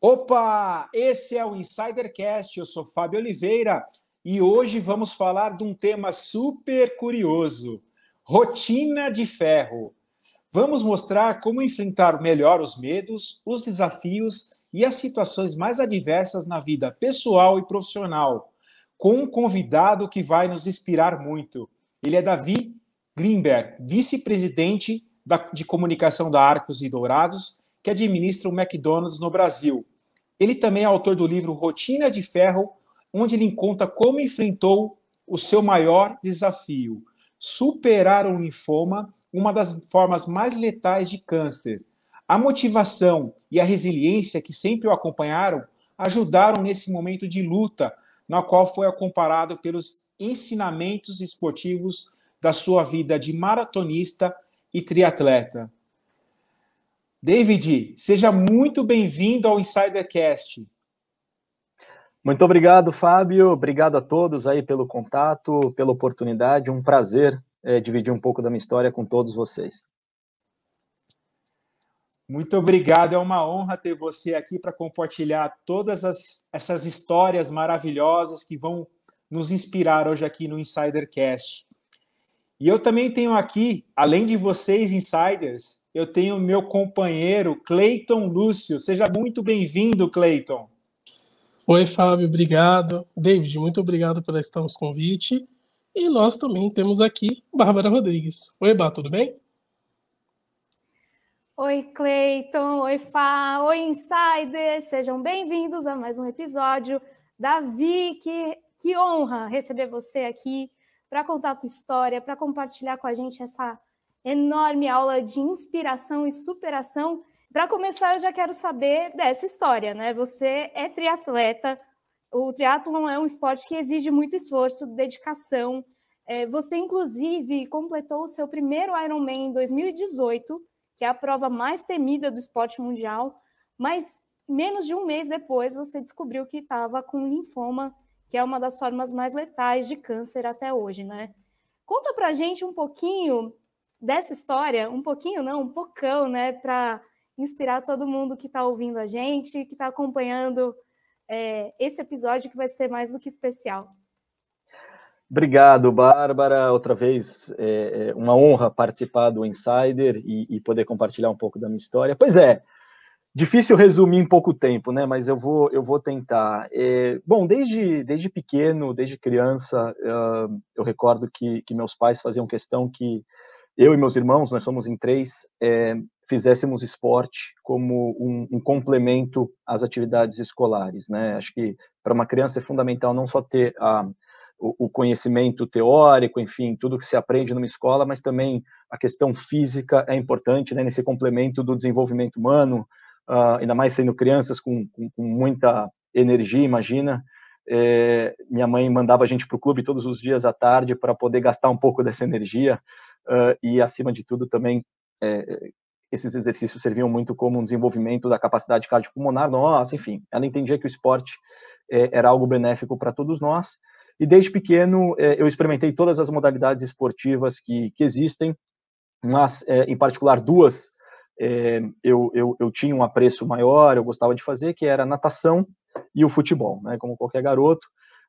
Opa, esse é o Insidercast, eu sou Fábio Oliveira e hoje vamos falar de um tema super curioso: rotina de ferro. Vamos mostrar como enfrentar melhor os medos, os desafios e as situações mais adversas na vida pessoal e profissional, com um convidado que vai nos inspirar muito. Ele é Davi Greenberg, vice-presidente de comunicação da Arcos e Dourados, que administra o McDonald's no Brasil. Ele também é autor do livro Rotina de Ferro, onde ele conta como enfrentou o seu maior desafio: superar o linfoma, uma das formas mais letais de câncer. A motivação e a resiliência que sempre o acompanharam ajudaram nesse momento de luta, na qual foi acomparado pelos ensinamentos esportivos da sua vida de maratonista e triatleta. David, seja muito bem-vindo ao Insidercast. Muito obrigado, Fábio. Obrigado a todos aí pelo contato, pela oportunidade. Um prazer é, dividir um pouco da minha história com todos vocês. Muito obrigado. É uma honra ter você aqui para compartilhar todas as, essas histórias maravilhosas que vão nos inspirar hoje aqui no Insidercast. E eu também tenho aqui, além de vocês, insiders, eu tenho meu companheiro Cleiton Lúcio. Seja muito bem-vindo, Cleiton. Oi, Fábio, obrigado. David, muito obrigado por estar nos convite. E nós também temos aqui Bárbara Rodrigues. Oi, Bá, tudo bem? Oi, Cleiton. Oi, Fá. Oi, Insiders. Sejam bem-vindos a mais um episódio. Davi, que, que honra receber você aqui para contar a tua história, para compartilhar com a gente essa enorme aula de inspiração e superação. Para começar, eu já quero saber dessa história, né? Você é triatleta, o triatlon é um esporte que exige muito esforço, dedicação. É, você, inclusive, completou o seu primeiro Ironman em 2018, que é a prova mais temida do esporte mundial, mas menos de um mês depois você descobriu que estava com linfoma que é uma das formas mais letais de câncer até hoje, né? Conta pra gente um pouquinho dessa história, um pouquinho não, um pocão, né, para inspirar todo mundo que está ouvindo a gente, que está acompanhando é, esse episódio que vai ser mais do que especial. Obrigado, Bárbara. Outra vez, é, é uma honra participar do Insider e, e, poder compartilhar um pouco da minha história. Pois é, Difícil resumir em pouco tempo, né? Mas eu vou, eu vou tentar. É, bom, desde, desde pequeno, desde criança, uh, eu recordo que, que meus pais faziam questão que eu e meus irmãos, nós somos em três, é, fizéssemos esporte como um, um, complemento às atividades escolares, né? Acho que para uma criança é fundamental não só ter a, o, conhecimento teórico, enfim, tudo que se aprende numa escola, mas também a questão física é importante, né? Nesse complemento do desenvolvimento humano, ah, ainda mais sendo crianças com, com, com muita energia, imagina. É, minha mãe mandava a gente para o clube todos os dias à tarde para poder gastar um pouco dessa energia uh, e, acima de tudo, também é, esses exercícios serviam muito como um desenvolvimento da capacidade cardiopulmonar nossa, enfim. Ela entendia que o esporte é, era algo benéfico para todos nós. E desde pequeno eu experimentei todas as modalidades esportivas que, que existem, mas em particular duas é, eu, eu, eu tinha um apreço maior, eu gostava de fazer, que era natação e o futebol, né? Como qualquer garoto,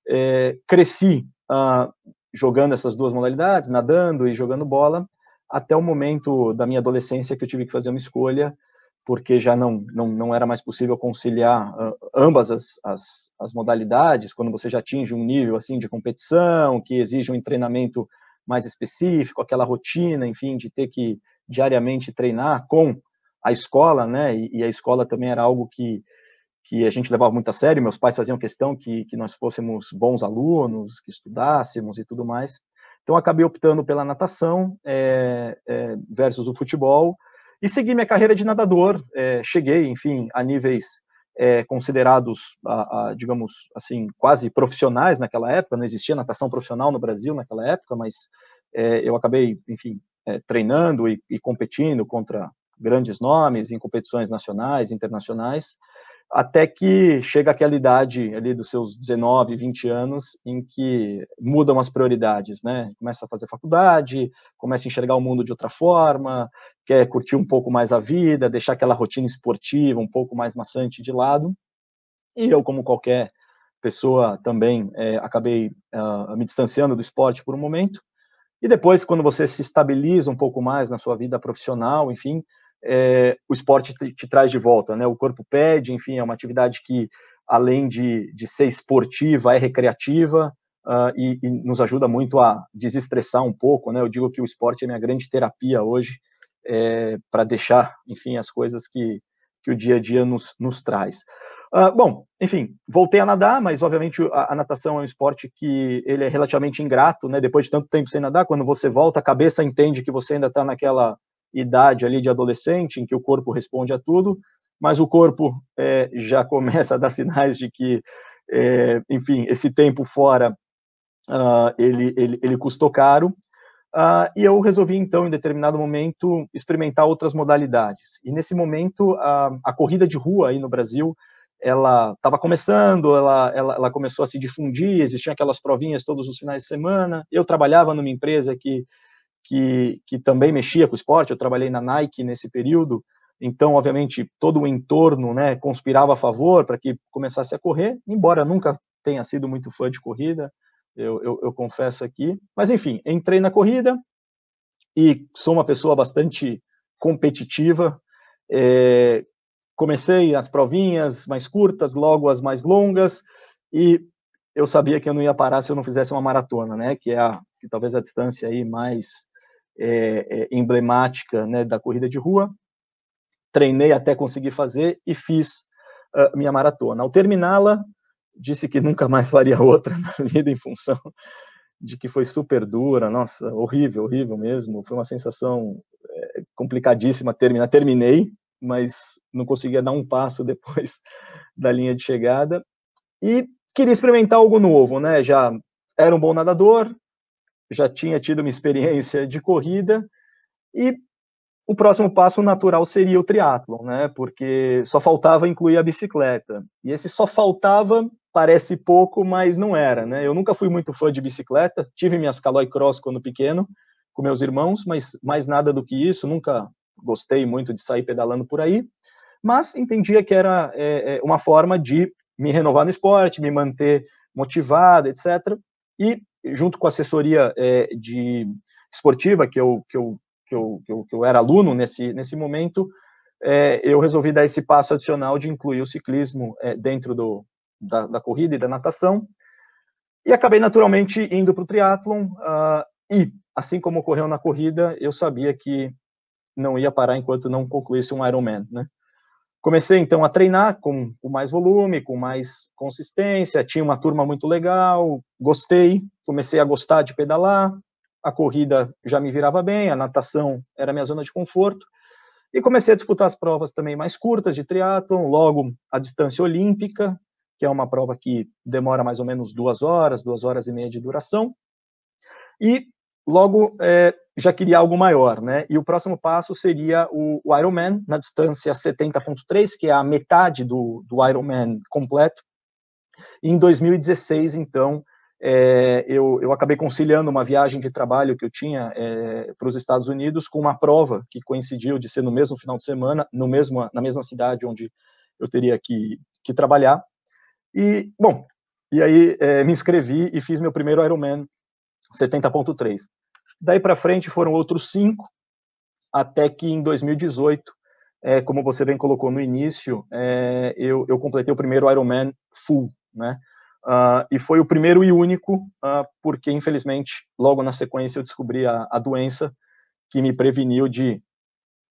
é, cresci ah, jogando essas duas modalidades, nadando e jogando bola, até o momento da minha adolescência que eu tive que fazer uma escolha, porque já não, não, não era mais possível conciliar ah, ambas as, as, as modalidades, quando você já atinge um nível assim de competição, que exige um treinamento mais específico, aquela rotina, enfim, de ter que diariamente treinar com a escola, né? E, e, a escola também era algo que, que a gente levava muito a sério. Meus pais faziam questão que, que nós fôssemos bons alunos, que estudássemos e tudo mais. Então, acabei optando pela natação é, é, versus o futebol e segui minha carreira de nadador. É, cheguei, enfim, a níveis considerados, a, a, digamos assim, quase profissionais naquela época. Não existia natação profissional no Brasil naquela época, mas eu acabei, enfim, é, treinando e, e, competindo contra grandes nomes em competições nacionais, internacionais, até que chega aquela idade ali dos seus 19, 20 anos em que mudam as prioridades, né? Começa a fazer faculdade, começa a enxergar o mundo de outra forma, quer curtir um pouco mais a vida, deixar aquela rotina esportiva um pouco mais maçante de lado. E eu, como qualquer pessoa, também é, acabei uh, me distanciando do esporte por um momento e depois, quando você se estabiliza um pouco mais na sua vida profissional, enfim, é, o esporte te, te, traz de volta, né? O corpo pede, enfim, é uma atividade que, além de, de ser esportiva, é recreativa uh, e, e, nos ajuda muito a desestressar um pouco, né? Eu digo que o esporte é minha grande terapia hoje é, eh, para deixar, enfim, as coisas que, que o dia a dia nos, nos traz. Uh, bom, enfim, voltei a nadar, mas obviamente a, a, natação é um esporte que ele é relativamente ingrato, né? Depois de tanto tempo sem nadar, quando você volta, a cabeça entende que você ainda está naquela idade ali de adolescente, em que o corpo responde a tudo, mas o corpo é, já começa a dar sinais de que, é, enfim, esse tempo fora uh, ele, ele, ele custou caro. Uh, e eu resolvi, então, em determinado momento, experimentar outras modalidades. E nesse momento, a corrida de rua aí no Brasil ela estava começando, ela, ela, ela, começou a se difundir, existiam aquelas provinhas todos os finais de semana. Eu trabalhava numa empresa que, que, que também mexia com esporte, eu trabalhei na Nike nesse período, então, obviamente, todo o entorno né, conspirava a favor para que começasse a correr, embora nunca tenha sido muito fã de corrida, eu, eu, eu confesso aqui. Mas, enfim, entrei na corrida e sou uma pessoa bastante competitiva, é, comecei as provinhas mais curtas, logo as mais longas, e eu sabia que eu não ia parar se eu não fizesse uma maratona, né? Que é a, que talvez a distância aí mais é, é, emblemática né, da corrida de rua. Treinei até conseguir fazer e fiz uh, minha maratona. Ao terminá-la, disse que nunca mais faria outra na vida em função de que foi super dura, nossa, horrível, horrível mesmo. Foi uma sensação é, complicadíssima terminar. Terminei, mas não conseguia dar um passo depois da linha de chegada. E queria experimentar algo novo, né? Já era um bom nadador, já tinha tido uma experiência de corrida e o próximo passo natural seria o triatlon, né? Porque só faltava incluir a bicicleta. E esse só faltava parece pouco, mas não era, né? Eu nunca fui muito fã de bicicleta, tive minhas Caloi Cross quando pequeno com meus irmãos, mas mais nada do que isso, nunca gostei muito de sair pedalando por aí, mas entendia que era é, é uma forma de me renovar no esporte, me manter motivado, etc. E junto com a assessoria é, de esportiva que eu, que, eu, que, eu, que, eu, que eu era aluno nesse, nesse momento, é, eu resolvi dar esse passo adicional de incluir o ciclismo é, dentro do, da, da, corrida e da natação. E acabei naturalmente indo para o triatlon uh, e, assim como ocorreu na corrida, eu sabia que não ia parar enquanto não concluísse um Ironman, né? Comecei então a treinar com, com mais volume, com mais consistência, tinha uma turma muito legal, gostei, comecei a gostar de pedalar, a corrida já me virava bem, a natação era minha zona de conforto, e comecei a disputar as provas também mais curtas de triatlon, logo a distância olímpica, que é uma prova que demora mais ou menos duas horas, duas horas e meia de duração, e Logo, é, já queria algo maior, né? E o próximo passo seria o, o Ironman, na distância 70.3, que é a metade do, do Ironman completo. E em 2016, então, é, eu, eu acabei conciliando uma viagem de trabalho que eu tinha é, para os Estados Unidos com uma prova que coincidiu de ser no mesmo final de semana, no mesmo, na mesma cidade onde eu teria que, que trabalhar. E, bom, e aí é, me inscrevi e fiz meu primeiro Ironman 70.3. Daí para frente foram outros cinco, até que em 2018, é, como você bem colocou no início, é, eu, eu, completei o primeiro Ironman full, né? Uh, e foi o primeiro e único, uh, porque infelizmente logo na sequência eu descobri a, a doença que me preveniu de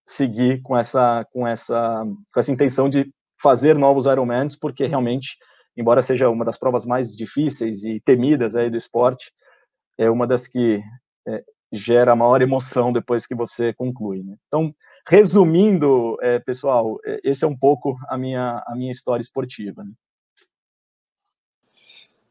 seguir com essa com essa com essa intenção de fazer novos Ironmans, porque realmente, embora seja uma das provas mais difíceis e temidas aí do esporte, é uma das que é, gera maior emoção depois que você conclui. Né? Então, resumindo, é, pessoal, é, esse é um pouco a minha, a minha história esportiva. Né?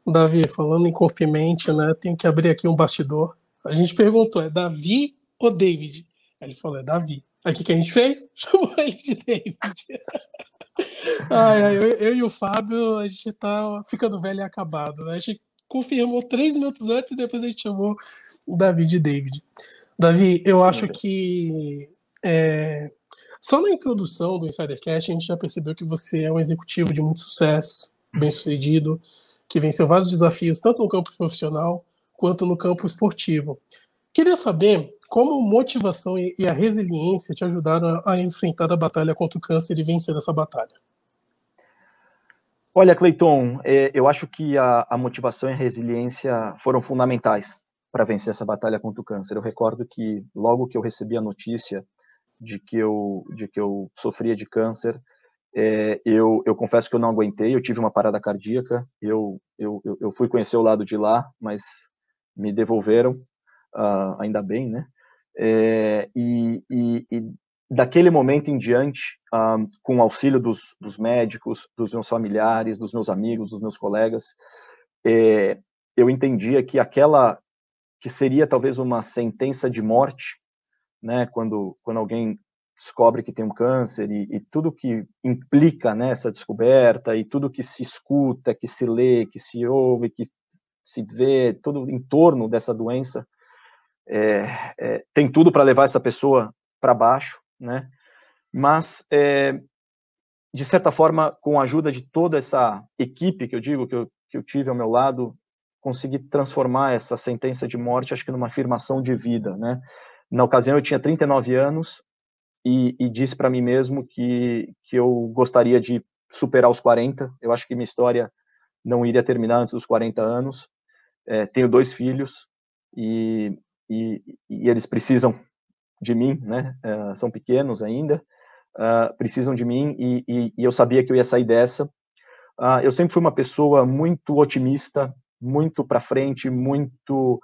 Davi, falando em confimente, né, tem que abrir aqui um bastidor. A gente perguntou, é Davi ou David? ele falou, é Davi. Aí o que, que a gente fez? Chamou ele de David. ai, ai, eu, eu, e o Fábio, a gente tá ficando velho e acabado, né? A gente confirmou três minutos antes e depois a gente chamou o Davi de David. Davi, eu acho que é, só na introdução do Insidercast a gente já percebeu que você é um executivo de muito sucesso, bem sucedido, que venceu vários desafios tanto no campo profissional quanto no campo esportivo. Queria saber como motivação e a resiliência te ajudaram a enfrentar a batalha contra o câncer e vencer essa batalha. Olha, Cleiton, é, eu acho que a, motivação e a resiliência foram fundamentais para vencer essa batalha contra o câncer. Eu recordo que logo que eu recebi a notícia de que eu, de que eu sofria de câncer, é, eu, eu confesso que eu não aguentei, eu tive uma parada cardíaca, eu, eu, eu fui conhecer o lado de lá, mas me devolveram, ah, ainda bem, né? É, e, e, daquele momento em diante, um, ah, com o auxílio dos, dos, médicos, dos meus familiares, dos meus amigos, dos meus colegas, é, eu entendia que aquela que seria talvez uma sentença de morte, né, quando, quando alguém descobre que tem um câncer e, e tudo que implica nessa né, descoberta e tudo que se escuta, que se lê, que se ouve, que se vê, todo em torno dessa doença, é, é, tem tudo para levar essa pessoa para baixo, né? Mas é, de certa forma, com a ajuda de toda essa equipe que eu digo que eu, que eu tive ao meu lado, consegui transformar essa sentença de morte, acho que numa afirmação de vida, né? Na ocasião eu tinha 39 anos e, e disse para mim mesmo que que eu gostaria de superar os 40. Eu acho que minha história não iria terminar antes dos 40 anos. É, tenho dois filhos e, e, e eles precisam de mim, né? Uh, são pequenos ainda, uh, precisam de mim e, e, e, eu sabia que eu ia sair dessa. Uh, eu sempre fui uma pessoa muito otimista, muito para frente, muito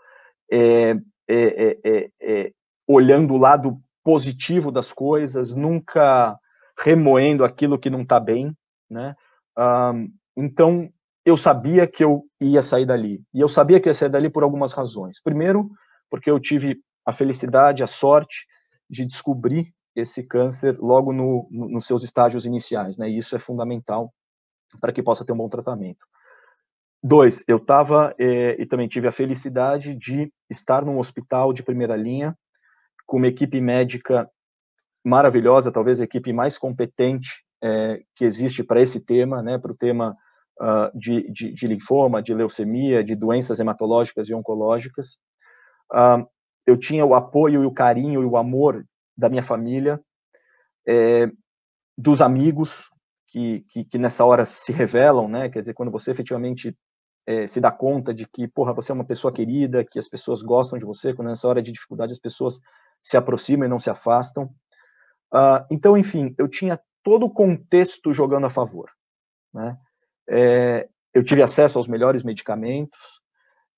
é é, é, é, é, olhando o lado positivo das coisas, nunca remoendo aquilo que não está bem, né? Ah, então eu sabia que eu ia sair dali e eu sabia que ia sair dali por algumas razões. Primeiro, porque eu tive a felicidade, a sorte de descobrir esse câncer logo no, no, nos seus estágios iniciais, né? E isso é fundamental para que possa ter um bom tratamento. Dois, eu estava é, e também tive a felicidade de estar num hospital de primeira linha, com uma equipe médica maravilhosa, talvez a equipe mais competente é, que existe para esse tema, né, para o tema uh, de, de, de, linfoma, de leucemia, de doenças hematológicas e oncológicas. Uh, eu tinha o apoio e o carinho e o amor da minha família, é, dos amigos que, que, que, nessa hora se revelam, né? Quer dizer, quando você efetivamente é, se dá conta de que, porra, você é uma pessoa querida, que as pessoas gostam de você, quando nessa hora de dificuldade as pessoas se aproximam e não se afastam. Uh, então, enfim, eu tinha todo o contexto jogando a favor, né? É, eu tive acesso aos melhores medicamentos,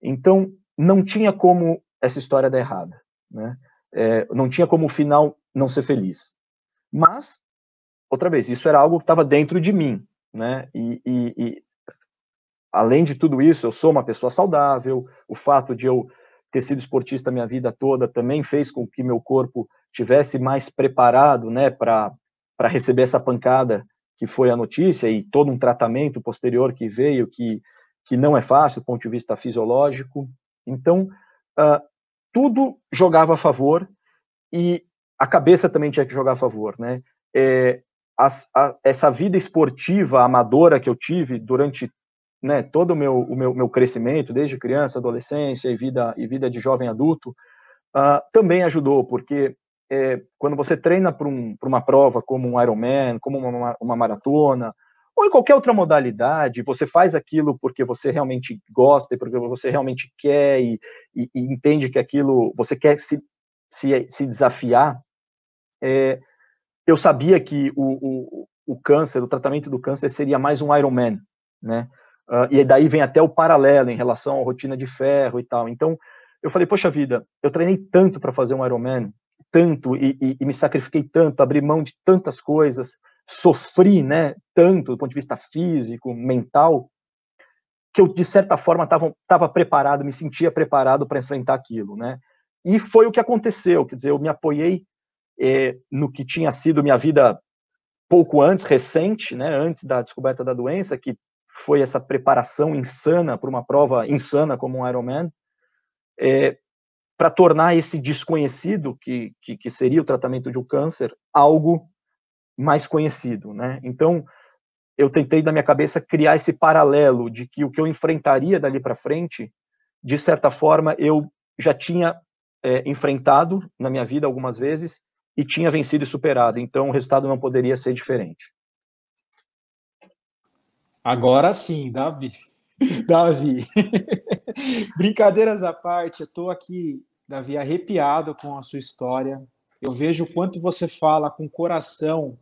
então não tinha como essa história dá errada, né? É, não tinha como o final não ser feliz. Mas, outra vez, isso era algo que estava dentro de mim, né? E, e, e, além de tudo isso, eu sou uma pessoa saudável. O fato de eu ter sido esportista minha vida toda também fez com que meu corpo tivesse mais preparado, né, para para receber essa pancada que foi a notícia e todo um tratamento posterior que veio que que não é fácil do ponto de vista fisiológico. Então, uh, tudo jogava a favor e a cabeça também tinha que jogar a favor, né? É, a, essa vida esportiva amadora que eu tive durante né, todo o meu, o meu, meu crescimento, desde criança, adolescência e vida, e vida de jovem adulto, uh, também ajudou, porque é, quando você treina para um, uma prova como um Ironman, como uma, uma maratona, ou em qualquer outra modalidade, você faz aquilo porque você realmente gosta e porque você realmente quer e, e, e entende que aquilo, você quer se, se, se desafiar. É, eu sabia que o, o, o, câncer, o tratamento do câncer seria mais um Iron Man, né? Uh, e daí vem até o paralelo em relação à rotina de ferro e tal. Então, eu falei, poxa vida, eu treinei tanto para fazer um Iron Man, tanto e, e, e me sacrifiquei tanto, abri mão de tantas coisas sofri né, tanto do ponto de vista físico, mental, que eu, de certa forma, estava preparado, me sentia preparado para enfrentar aquilo. Né? E foi o que aconteceu, quer dizer, eu me apoiei eh, no que tinha sido minha vida pouco antes, recente, né, antes da descoberta da doença, que foi essa preparação insana para uma prova insana como um Ironman, eh, para tornar esse desconhecido, que, que, que seria o tratamento de um câncer, algo mais conhecido, né? Então, eu tentei na minha cabeça criar esse paralelo de que o que eu enfrentaria dali para frente, de certa forma, eu já tinha é, enfrentado na minha vida algumas vezes e tinha vencido e superado. Então, o resultado não poderia ser diferente. Agora sim, Davi. Davi. Brincadeiras à parte, eu estou aqui, Davi, arrepiado com a sua história. Eu vejo o quanto você fala com coração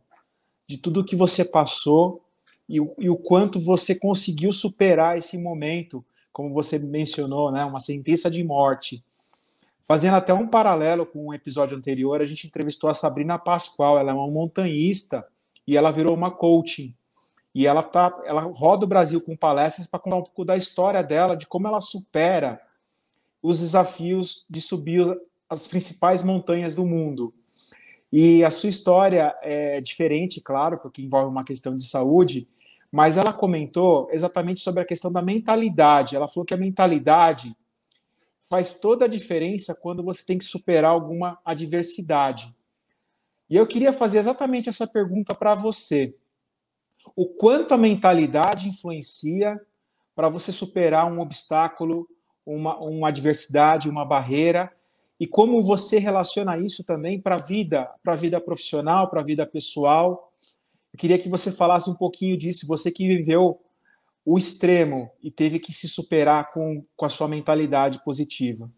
de tudo que você passou e o, e o quanto você conseguiu superar esse momento, como você mencionou, né, uma sentença de morte. Fazendo até um paralelo com o um episódio anterior, a gente entrevistou a Sabrina Pascoal, ela é uma montanhista e ela virou uma coaching. E ela tá, ela roda o Brasil com palestras para contar um pouco da história dela, de como ela supera os desafios de subir as principais montanhas do mundo. E a sua história é diferente, claro, porque envolve uma questão de saúde, mas ela comentou exatamente sobre a questão da mentalidade. Ela falou que a mentalidade faz toda a diferença quando você tem que superar alguma adversidade. E eu queria fazer exatamente essa pergunta para você. O quanto a mentalidade influencia para você superar um obstáculo, uma, uma adversidade, uma barreira, e como você relaciona isso também para a vida, para a vida profissional, para a vida pessoal. Eu queria que você falasse um pouquinho disso, você que viveu o extremo e teve que se superar com, com a sua mentalidade positiva.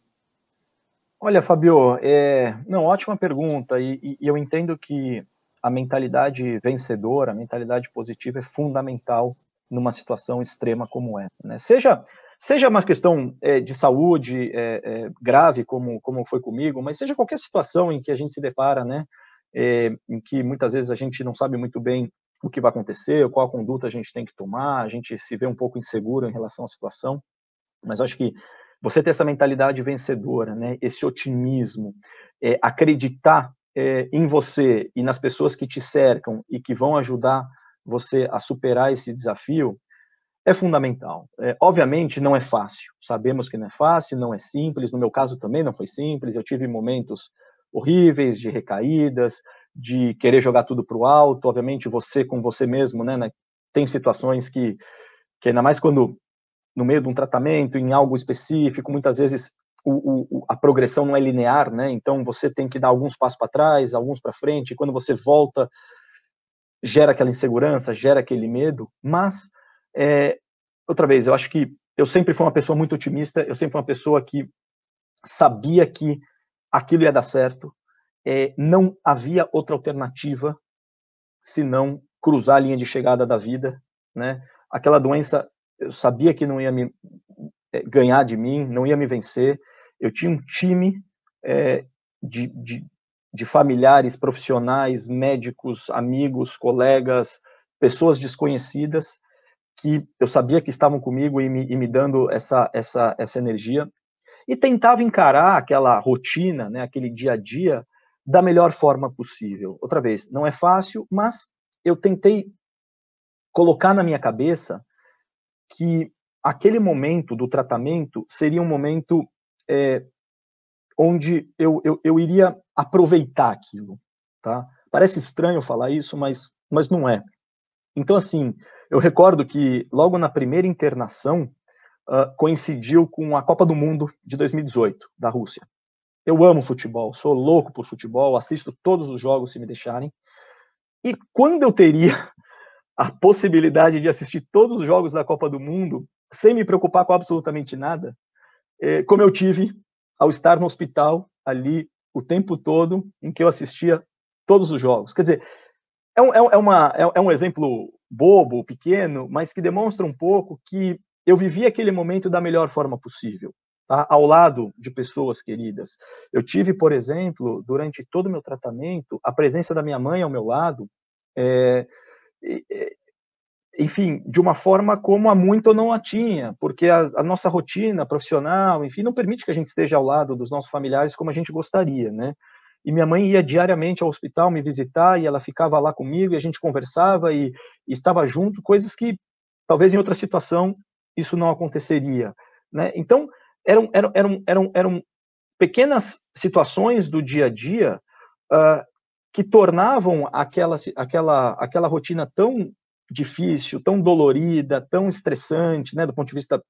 Olha, Fabio, é... não, ótima pergunta, e, e eu entendo que a mentalidade vencedora, a mentalidade positiva é fundamental numa situação extrema como essa. Né? Seja Seja uma questão é, de saúde é, grave, como, como foi comigo, mas seja qualquer situação em que a gente se depara, né? em que muitas vezes a gente não sabe muito bem o que vai acontecer, qual a conduta a gente tem que tomar, a gente se vê um pouco inseguro em relação à situação, mas acho que você ter essa mentalidade vencedora, né? Esse otimismo, acreditar é, em você e nas pessoas que te cercam e que vão ajudar você a superar esse desafio, é fundamental. É, obviamente, não é fácil. Sabemos que não é fácil, não é simples. No meu caso também não foi simples. Eu tive momentos horríveis de recaídas, de querer jogar tudo para o alto. Obviamente, você com você mesmo, né, né? tem situações que, que ainda mais quando no meio de um tratamento, em algo específico, muitas vezes o, o, a progressão não é linear, né? Então você tem que dar alguns passos para trás, alguns para frente. E quando você volta, gera aquela insegurança, gera aquele medo. Mas é, outra vez, eu acho que eu sempre fui uma pessoa muito otimista, eu sempre fui uma pessoa que sabia que aquilo ia dar certo, é, não havia outra alternativa senão cruzar a linha de chegada da vida, né? Aquela doença, eu sabia que não ia me é, ganhar de mim, não ia me vencer. Eu tinha um time é, de, de, de familiares, profissionais, médicos, amigos, colegas, pessoas desconhecidas que eu sabia que estavam comigo e me, e me dando essa, essa, essa energia. E tentava encarar aquela rotina, né, aquele dia a dia, da melhor forma possível. Outra vez, não é fácil, mas eu tentei colocar na minha cabeça que aquele momento do tratamento seria um momento é, onde eu, eu, eu iria aproveitar aquilo, tá? Parece estranho falar isso, mas, mas não é. Então, assim, eu recordo que logo na primeira internação uh, coincidiu com a Copa do Mundo de 2018 da Rússia. Eu amo futebol, sou louco por futebol, assisto todos os jogos se me deixarem. E quando eu teria a possibilidade de assistir todos os jogos da Copa do Mundo sem me preocupar com absolutamente nada, é, como eu tive ao estar no hospital ali o tempo todo em que eu assistia todos os jogos. Quer dizer, é um, é, é uma, é, é um exemplo bobo, pequeno, mas que demonstra um pouco que eu vivi aquele momento da melhor forma possível, tá? ao lado de pessoas queridas. Eu tive, por exemplo, durante todo o meu tratamento, a presença da minha mãe ao meu lado, é, é, enfim, de uma forma como há muito eu não a tinha, porque a, a, nossa rotina profissional, enfim, não permite que a gente esteja ao lado dos nossos familiares como a gente gostaria, né? e minha mãe ia diariamente ao hospital me visitar e ela ficava lá comigo e a gente conversava e, e estava junto, coisas que talvez em outra situação isso não aconteceria, né? Então, eram eram eram eram, eram pequenas situações do dia a dia uh, que tornavam aquela aquela aquela rotina tão difícil, tão dolorida, tão estressante, né, do ponto de vista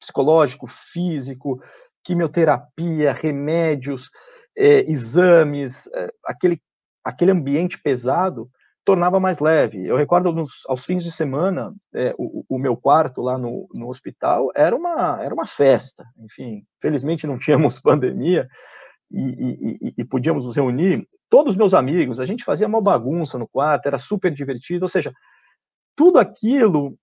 psicológico, físico, quimioterapia, remédios, é, exames, é, aquele, aquele ambiente pesado tornava mais leve. Eu recordo nos, aos fins de semana, é, o, o, meu quarto lá no, no hospital era uma, era uma festa. Enfim, felizmente não tínhamos pandemia e, e, e podíamos nos reunir. Todos os meus amigos, a gente fazia uma bagunça no quarto, era super divertido. Ou seja, tudo aquilo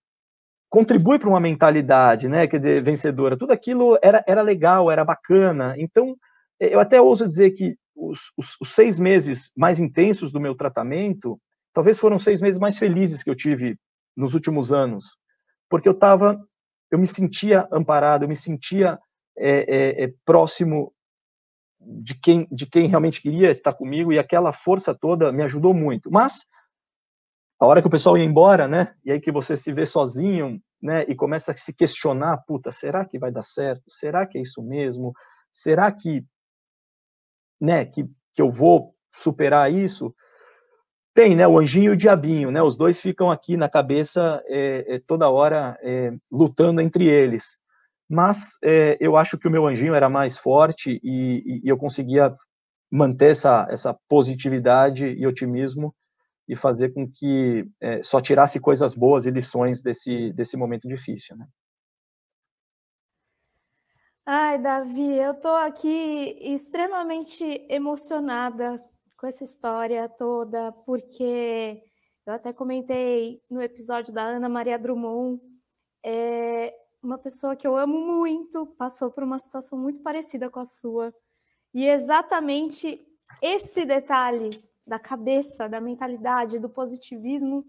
contribui para uma mentalidade, né? Quer dizer, vencedora. Tudo aquilo era, era legal, era bacana. Então, eu até ouso dizer que os, os, os, seis meses mais intensos do meu tratamento, talvez foram seis meses mais felizes que eu tive nos últimos anos, porque eu estava, eu me sentia amparado, eu me sentia é, é, é, próximo de quem, de quem realmente queria estar comigo e aquela força toda me ajudou muito. Mas a hora que o pessoal ia embora, né, e aí que você se vê sozinho, né, e começa a se questionar, puta, será que vai dar certo? Será que é isso mesmo? Será que né, que, que eu vou superar isso, tem, né, o anjinho e o diabinho, né, os dois ficam aqui na cabeça é, é, toda hora é, lutando entre eles. Mas é, eu acho que o meu anjinho era mais forte e, e, e eu conseguia manter essa, essa positividade e otimismo e fazer com que é, só tirasse coisas boas e lições desse, desse momento difícil. Né? Ai, Davi, eu estou aqui extremamente emocionada com essa história toda, porque eu até comentei no episódio da Ana Maria Drummond, é uma pessoa que eu amo muito, passou por uma situação muito parecida com a sua. E exatamente esse detalhe da cabeça, da mentalidade, do positivismo,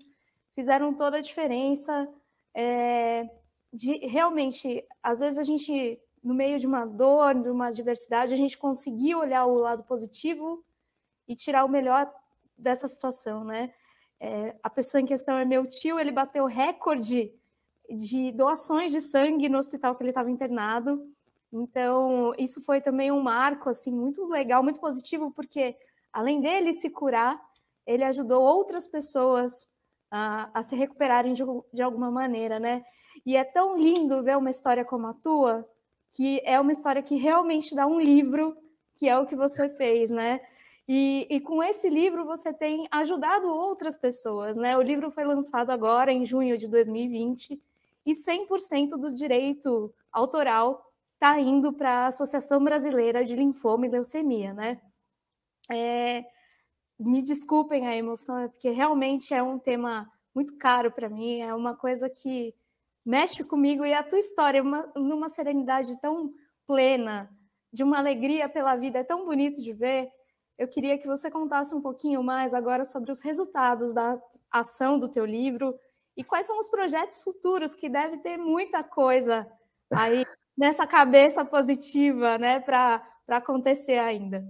fizeram toda a diferença. É, de realmente, às vezes a gente no meio de uma dor, de uma adversidade, a gente conseguir olhar o lado positivo e tirar o melhor dessa situação, né? É, a pessoa em questão é meu tio, ele bateu recorde de doações de sangue no hospital que ele estava internado. Então, isso foi também um marco assim muito legal, muito positivo, porque além dele se curar, ele ajudou outras pessoas a, a se recuperarem de, de alguma maneira, né? E é tão lindo ver uma história como a tua, que é uma história que realmente dá um livro, que é o que você fez, né? E, e, com esse livro você tem ajudado outras pessoas, né? O livro foi lançado agora, em junho de 2020, e 100% do direito autoral está indo para a Associação Brasileira de Linfoma e Leucemia, né? É, me desculpem a emoção, é porque realmente é um tema muito caro para mim, é uma coisa que mexe comigo e a tua história, uma, numa serenidade tão plena, de uma alegria pela vida, é tão bonito de ver. Eu queria que você contasse um pouquinho mais agora sobre os resultados da ação do teu livro e quais são os projetos futuros, que deve ter muita coisa aí nessa cabeça positiva, né, para acontecer ainda.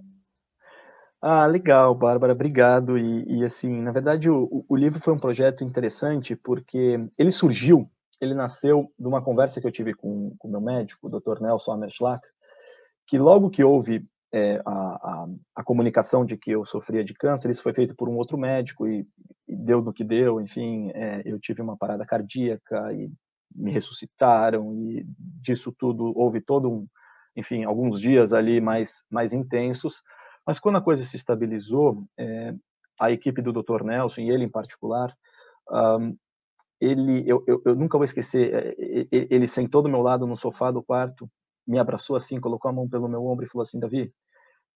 Ah, legal, Bárbara, obrigado. E, e assim, na verdade, o, o livro foi um projeto interessante porque ele surgiu ele nasceu de uma conversa que eu tive com o meu médico, o Dr. Nelson Amerschlag, que logo que houve é, a, a, a, comunicação de que eu sofria de câncer, isso foi feito por um outro médico e, e deu no que deu, enfim, é, eu tive uma parada cardíaca e me ressuscitaram e disso tudo houve todo um, enfim, alguns dias ali mais, mais intensos, mas quando a coisa se estabilizou, é, a equipe do Dr. Nelson e ele em particular um, ele, eu, eu, eu, nunca vou esquecer, é, ele sentou do meu lado no sofá do quarto, me abraçou assim, colocou a mão pelo meu ombro e falou assim, Davi,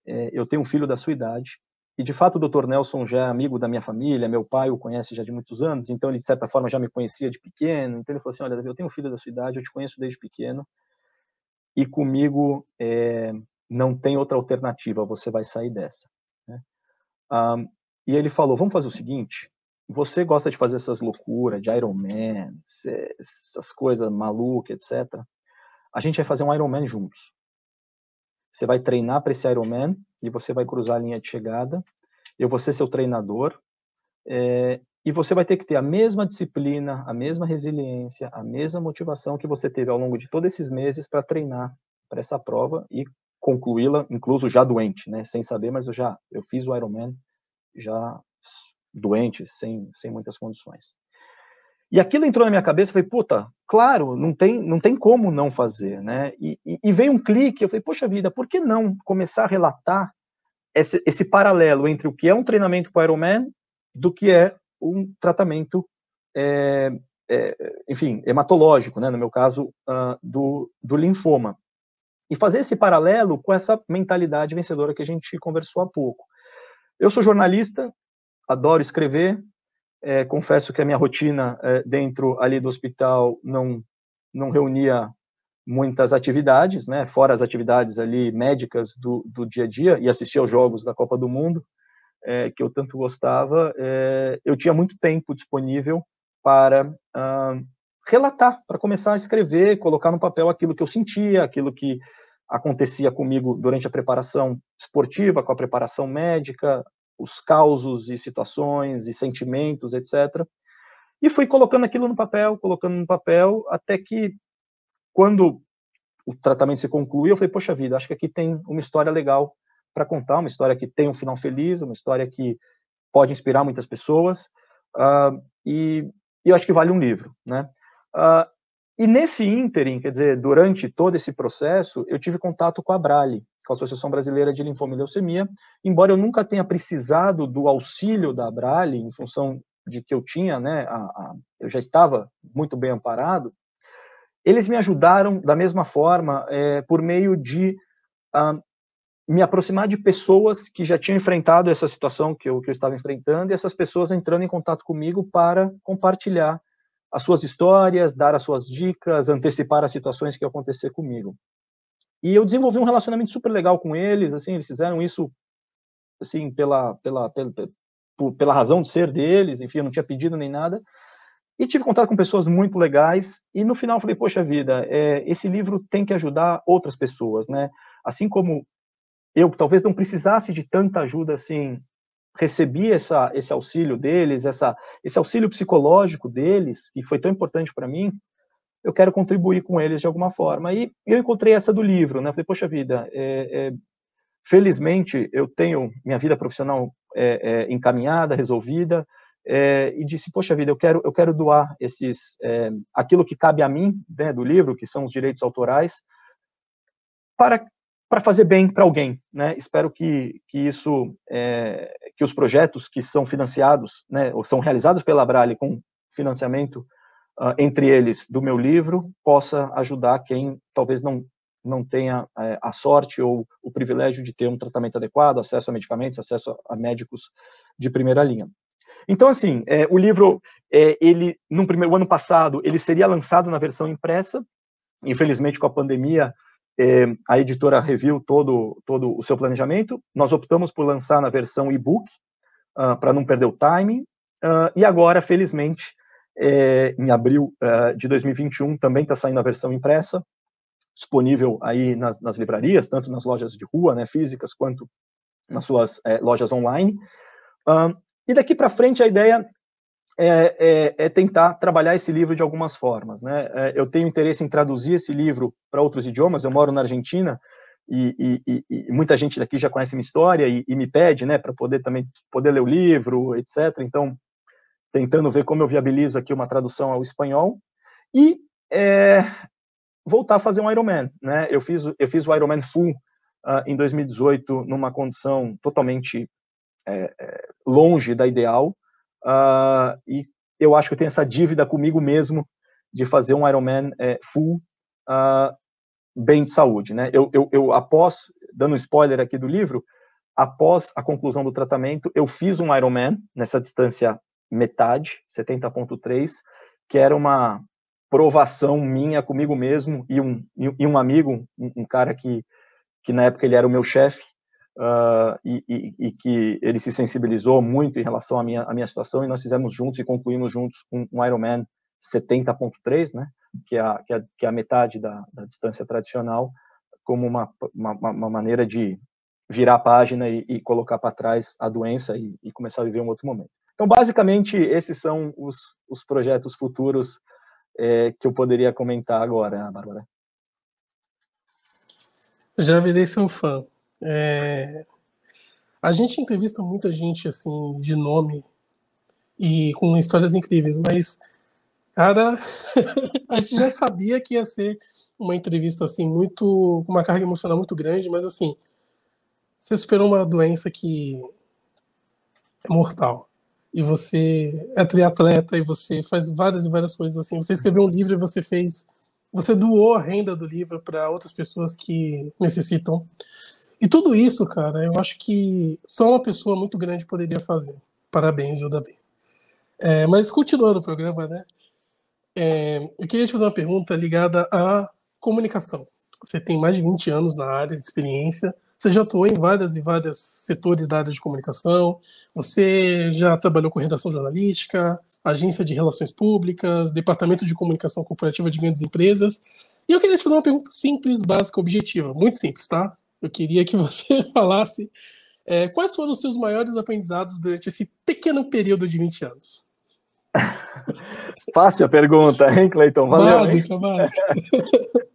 é, eu tenho um filho da sua idade, e de fato o Dr. Nelson já é amigo da minha família, meu pai o conhece já de muitos anos, então ele de certa forma já me conhecia de pequeno, então ele falou assim, olha Davi, eu tenho um filho da sua idade, eu te conheço desde pequeno, e comigo é, não tem outra alternativa, você vai sair dessa. Né? Um, ah, e ele falou, vamos fazer o seguinte, você gosta de fazer essas loucuras de Iron Man, essas coisas malucas, etc. A gente vai fazer um Iron Man juntos. Você vai treinar para esse Iron Man e você vai cruzar a linha de chegada. Eu vou ser seu treinador. É, e você vai ter que ter a mesma disciplina, a mesma resiliência, a mesma motivação que você teve ao longo de todos esses meses para treinar para essa prova e concluí-la, incluso já doente, né? Sem saber, mas eu já eu fiz o Ironman, já doente, sem, sem muitas condições. E aquilo entrou na minha cabeça, eu falei, puta, claro, não tem, não tem como não fazer, né? E, e, e veio um clique, eu falei, poxa vida, por que não começar a relatar esse, esse paralelo entre o que é um treinamento para Ironman do que é um tratamento, é, é, enfim, hematológico, né? No meu caso, uh, do, do linfoma. E fazer esse paralelo com essa mentalidade vencedora que a gente conversou há pouco. Eu sou jornalista, adoro escrever. É, confesso que a minha rotina é, dentro ali do hospital não não reunia muitas atividades, né? Fora as atividades ali médicas do, do dia a dia e assistir aos jogos da Copa do Mundo é, que eu tanto gostava. eu tinha muito tempo disponível para ah, relatar, para começar a escrever, colocar no papel aquilo que eu sentia, aquilo que acontecia comigo durante a preparação esportiva, com a preparação médica, os causos e situações e sentimentos, etc. E fui colocando aquilo no papel, colocando no papel, até que quando o tratamento se concluiu, eu falei, poxa vida, acho que aqui tem uma história legal para contar, uma história que tem um final feliz, uma história que pode inspirar muitas pessoas, uh, e, e, eu acho que vale um livro, né? Uh, e nesse ínterim, quer dizer, durante todo esse processo, eu tive contato com a Braille, com a Associação Brasileira de Linfoma e Leucemia, embora eu nunca tenha precisado do auxílio da Abrale, em função de que eu tinha, né, a, a, eu já estava muito bem amparado, eles me ajudaram da mesma forma é, por meio de a, ah, me aproximar de pessoas que já tinham enfrentado essa situação que eu, que eu estava enfrentando e essas pessoas entrando em contato comigo para compartilhar as suas histórias, dar as suas dicas, antecipar as situações que iam acontecer comigo. E eu desenvolvi um relacionamento super legal com eles, assim, eles fizeram isso assim pela pela pela, pela razão de ser deles, enfim, eu não tinha pedido nem nada. E tive contato com pessoas muito legais e no final falei, poxa vida, é, esse livro tem que ajudar outras pessoas, né? Assim como eu talvez não precisasse de tanta ajuda assim, recebi essa esse auxílio deles, essa esse auxílio psicológico deles, que foi tão importante para mim, eu quero contribuir com eles de alguma forma. E eu encontrei essa do livro, né? falei, poxa vida, é, é, felizmente eu tenho minha vida profissional é, é encaminhada, resolvida, é, e disse, poxa vida, eu quero, eu quero doar esses, é, aquilo que cabe a mim, né, do livro, que são os direitos autorais, para para fazer bem para alguém, né? Espero que, que isso, que os projetos que são financiados, né, ou são realizados pela Brale com financiamento uh, entre eles do meu livro, possa ajudar quem talvez não, não tenha é, a sorte ou o privilégio de ter um tratamento adequado, acesso a medicamentos, acesso a, médicos de primeira linha. Então, assim, é, o livro, é, ele, no primeiro ano passado, ele seria lançado na versão impressa, infelizmente com a pandemia, a editora reviu todo, todo o seu planejamento, nós optamos por lançar na versão e-book, uh, para não perder o time, uh, ah, e agora, felizmente, é, em abril uh, de 2021 também está saindo a versão impressa, disponível aí nas, nas, livrarias, tanto nas lojas de rua, né, físicas, quanto nas suas é, lojas online. e daqui para frente a ideia é, é, é, tentar trabalhar esse livro de algumas formas. Né? É, eu tenho interesse em traduzir esse livro para outros idiomas, eu moro na Argentina, e, e, e, muita gente daqui já conhece minha história e, e me pede né, para poder também poder ler o livro, etc. Então, tentando ver como eu viabilizo aqui uma tradução ao espanhol, e é, voltar a fazer um Ironman. Né? Eu, fiz, eu fiz o Ironman Full uh, em 2018, numa condição totalmente é, é longe da ideal, uh, e eu acho que eu tenho essa dívida comigo mesmo de fazer um Ironman é, Full uh, bem de saúde. Né? Eu, eu, eu, após, dando um spoiler aqui do livro, após a conclusão do tratamento, eu fiz um Ironman nessa distância metade, 70.3, que era uma provação minha comigo mesmo e um, e um amigo, um, um cara que, que na época ele era o meu chefe, uh, e, e, e, que ele se sensibilizou muito em relação à minha, à minha situação, e nós fizemos juntos e concluímos juntos um, um Ironman 70.3, né, que é, a, que, é, que é a metade da, da distância tradicional, como uma, uma, uma, maneira de virar a página e, e colocar para trás a doença e, e, começar a viver um outro momento. Então, basicamente, esses são os, os projetos futuros é, que eu poderia comentar agora, Bárbara. Já virei seu fã. É... A gente entrevista muita gente assim de nome e com histórias incríveis, mas cara, a gente já sabia que ia ser uma entrevista assim muito com uma carga emocional muito grande, mas assim você superou uma doença que é mortal e você é triatleta e você faz várias e várias coisas assim. Você escreveu um livro e você fez, você doou a renda do livro para outras pessoas que necessitam. E tudo isso, cara, eu acho que só uma pessoa muito grande poderia fazer. Parabéns, viu, Davi? É, mas continuando o programa, né? É, eu queria te fazer uma pergunta ligada à comunicação. Você tem mais de 20 anos na área de experiência você já atuou em várias e vários setores da área de comunicação, você já trabalhou com redação jornalística, agência de relações públicas, departamento de comunicação corporativa de grandes empresas. E eu queria te fazer uma pergunta simples, básica, objetiva, muito simples, tá? Eu queria que você falasse é, quais foram os seus maiores aprendizados durante esse pequeno período de 20 anos. Fácil a pergunta, hein, Cleiton? Valeu. Básica, básica.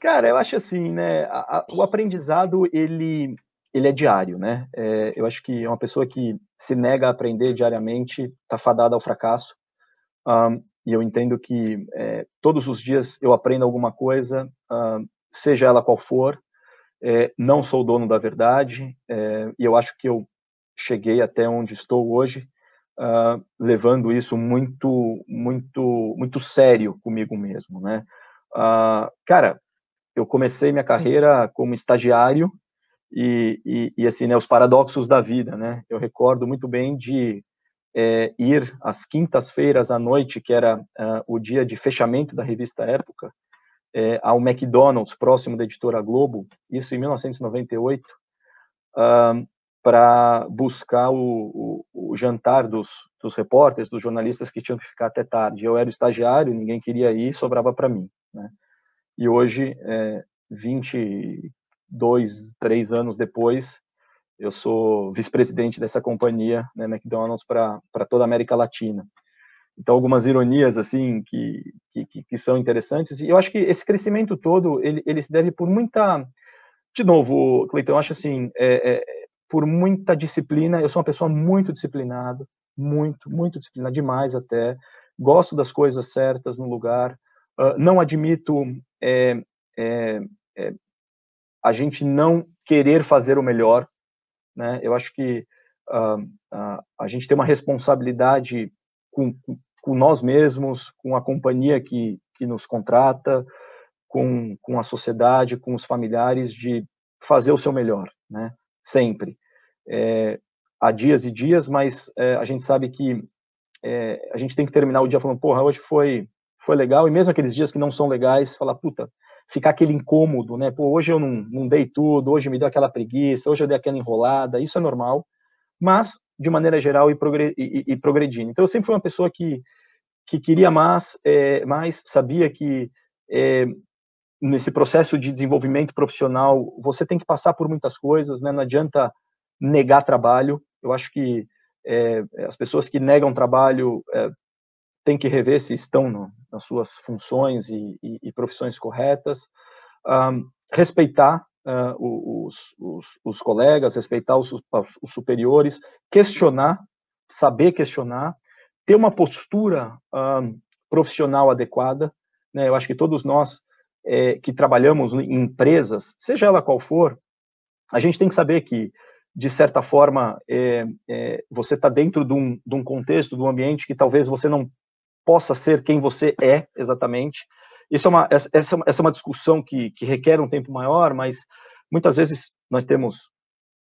Cara, eu acho assim, né? A, a, o aprendizado, ele, ele é diário, né? É, eu acho que uma pessoa que se nega a aprender diariamente está fadada ao fracasso. Um, e eu entendo que é, todos os dias eu aprendo alguma coisa, um, seja ela qual for. É, não sou dono da verdade, é, e eu acho que eu cheguei até onde estou hoje, uh, levando isso muito, muito, muito sério comigo mesmo, né? Uh, cara, eu comecei minha carreira como estagiário e, e, e, assim, né, os paradoxos da vida, né? Eu recordo muito bem de é, ir às quintas-feiras à noite, que era uh, o dia de fechamento da revista Época, é, ao McDonald's, próximo da editora Globo, isso em 1998, uh, para buscar o, o, o jantar dos, dos, repórteres, dos jornalistas que tinham que ficar até tarde. Eu era estagiário, ninguém queria ir, sobrava para mim, né? E hoje, é, 22, 3 anos depois, eu sou vice-presidente dessa companhia, né, McDonald's, para toda a América Latina. Então, algumas ironias, assim, que, que, que, são interessantes. E eu acho que esse crescimento todo, ele, ele se deve por muita... De novo, Cleiton, eu acho assim, é, é, por muita disciplina. Eu sou uma pessoa muito disciplinada, muito, muito disciplinada, demais até. Gosto das coisas certas no lugar. Ah, não admito é, é, é, a gente não querer fazer o melhor. Né? Eu acho que uh, uh, a gente tem uma responsabilidade com, com nós mesmos, com a companhia que, que nos contrata, com, com a sociedade, com os familiares, de fazer o seu melhor, né? sempre. É, há dias e dias, mas é, a gente sabe que é, a gente tem que terminar o dia falando, porra, hoje foi foi legal, e mesmo aqueles dias que não são legais, falar, puta, ficar aquele incômodo, né? Pô, hoje eu não, não dei tudo, hoje me deu aquela preguiça, hoje eu dei aquela enrolada, isso é normal, mas de maneira geral e, e, progredindo. Então eu sempre fui uma pessoa que, que queria mais, é, mais sabia que é, nesse processo de desenvolvimento profissional você tem que passar por muitas coisas, né? Não adianta negar trabalho. Eu acho que é, as pessoas que negam trabalho é, tem que rever se estão no, nas suas funções e, e, e profissões corretas, um, respeitar uh, os, os, os, colegas, respeitar os, os, superiores, questionar, saber questionar, ter uma postura um, profissional adequada. Né? Eu acho que todos nós é, que trabalhamos em empresas, seja ela qual for, a gente tem que saber que de certa forma, é, é, você está dentro de um, de um, contexto, de um ambiente que talvez você não possa ser quem você é exatamente. Isso é uma, essa, essa é uma discussão que, que requer um tempo maior, mas muitas vezes nós temos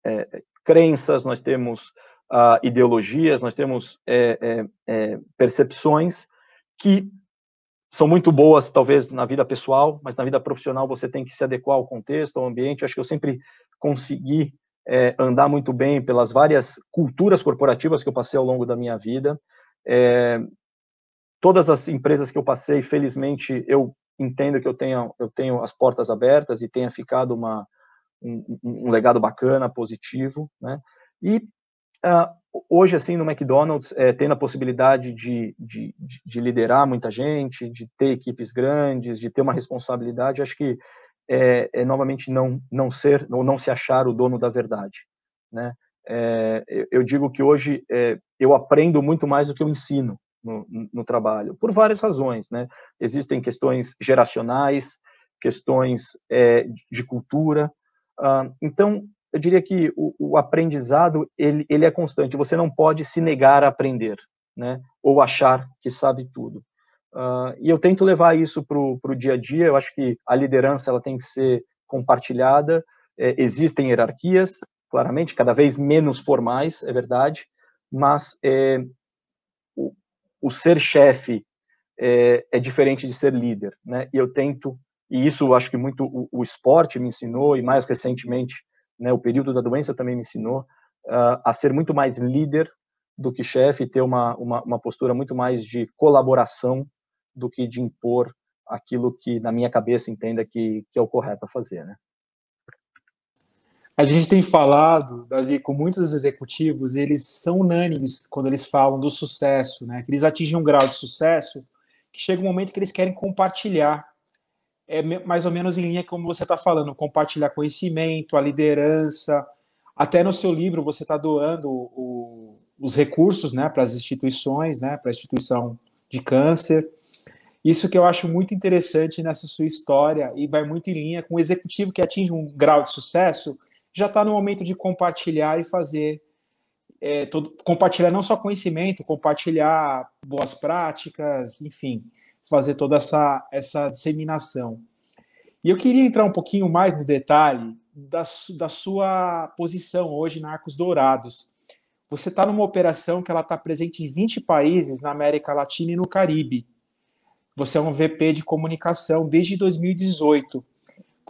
é, crenças, nós temos uh, ideologias, nós temos é, é, é, percepções que são muito boas, talvez, na vida pessoal, mas na vida profissional você tem que se adequar ao contexto, ao ambiente. Eu acho que eu sempre consegui é, andar muito bem pelas várias culturas corporativas que eu passei ao longo da minha vida. É, todas as empresas que eu passei, felizmente, eu entendo que eu tenho, eu tenho as portas abertas e tenha ficado uma, um, um legado bacana, positivo, né? E uh, hoje, assim, no McDonald's, é, tendo a possibilidade de, de, de, liderar muita gente, de ter equipes grandes, de ter uma responsabilidade, acho que é, é novamente não, não ser ou não se achar o dono da verdade, né? É, eu digo que hoje eu aprendo muito mais do que eu ensino, no, no trabalho, por várias razões. Né? Existem questões geracionais, questões é, de cultura. Ah, então, eu diria que o, o aprendizado ele, ele é constante. Você não pode se negar a aprender, né? ou achar que sabe tudo. Uh, e eu tento levar isso para o dia a dia. Eu acho que a liderança ela tem que ser compartilhada. É, existem hierarquias, claramente, cada vez menos formais, é verdade, mas é, o ser chefe é, é, diferente de ser líder, né? E eu tento, e isso acho que muito o, o esporte me ensinou, e mais recentemente, né, o período da doença também me ensinou, uh, a ser muito mais líder do que chefe, ter uma, uma, uma, postura muito mais de colaboração do que de impor aquilo que, na minha cabeça, entenda que, que é o correto a fazer, né? A gente tem falado, Davi, com muitos executivos, eles são unânimes quando eles falam do sucesso, né? Que eles atingem um grau de sucesso que chega um momento que eles querem compartilhar. É mais ou menos em linha como você está falando, compartilhar conhecimento, a liderança. Até no seu livro você está doando o, os recursos né, para as instituições, né, para a instituição de câncer. Isso que eu acho muito interessante nessa sua história e vai muito em linha com o executivo que atinge um grau de sucesso, já está no momento de compartilhar e fazer. É, todo, compartilhar não só conhecimento, compartilhar boas práticas, enfim, fazer toda essa, essa disseminação. E eu queria entrar um pouquinho mais no detalhe da, da sua posição hoje na Arcos Dourados. Você está numa operação que ela está presente em 20 países na América Latina e no Caribe. Você é um VP de comunicação desde 2018.